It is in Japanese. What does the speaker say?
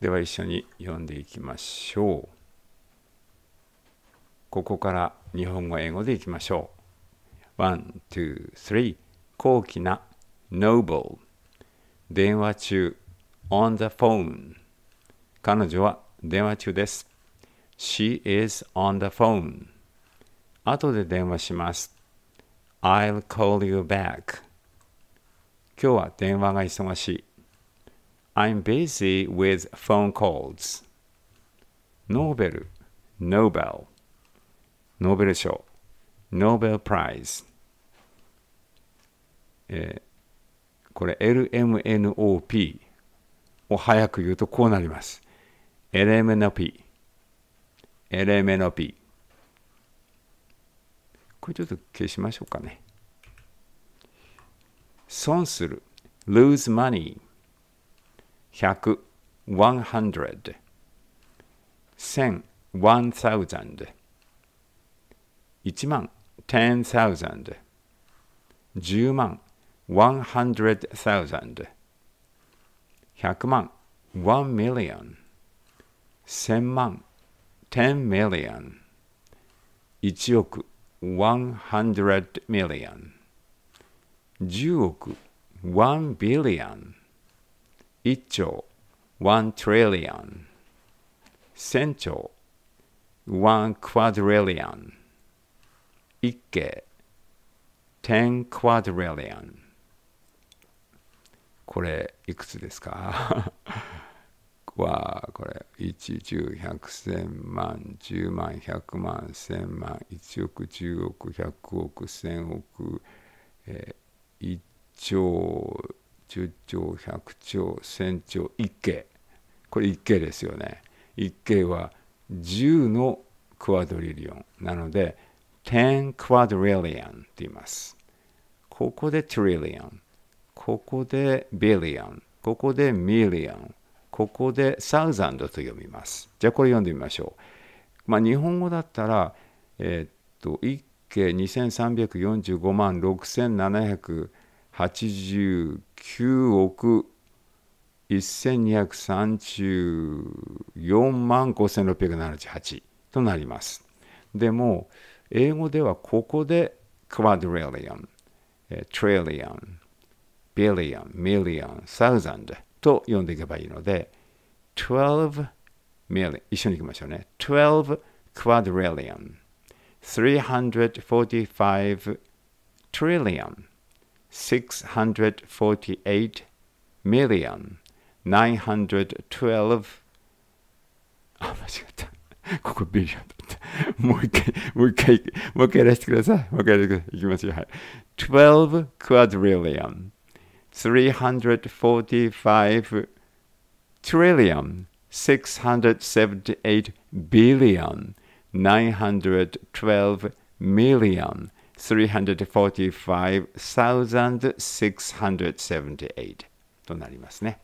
では一緒に読んでいきましょう。ここから日本語英語でいきましょう。1、2、3高貴な Noble 電話中 On the phone 彼女は電話中です。She is on the phone 後で電話します。I'll call you back 今日は電話が忙しい。I'm busy with phone calls. ノーベル、ノーベル。ノーベル賞、ノーベルプライズ。えー、これ LMNOP を早く言うとこうなります。LMNOP。LMNOP。これちょっと消しましょうかね。損する。lose money。100 100 1000 1000 1万10,000 10万100,000 100万1 million 1000万10 million 1億100 million 10億1 billion 1兆 1, trillion 1000兆 one quadrillion 1計10 quadrillion これいくつですかわあこれ1101000万10万100万1000万1億10億100億1000億、えー、1兆10兆100兆1000兆1京これ1京ですよね1京は10のクワドリリオンなので10クワドリリオンって言いますここでトリリオンここでビリオンここでミリオンここでサウザンドと読みますじゃあこれ読んでみましょうまあ日本語だったらえー、っと1京2345万6700 89億1234万5678となります。でも、英語ではここで quadrillion, trillion, billion, million, thousand と呼んでいけばいいので、12 million 一緒に行きましょうね。12 quadrillion、345 trillion。648 million 912あ間違ったここビリオンだったもう一回もう一回もう一回やらせてくださいもう一回やらせてくださいいきますよはい12 quadrillion 345 trillion 678 billion 912 million 345,678となりますね。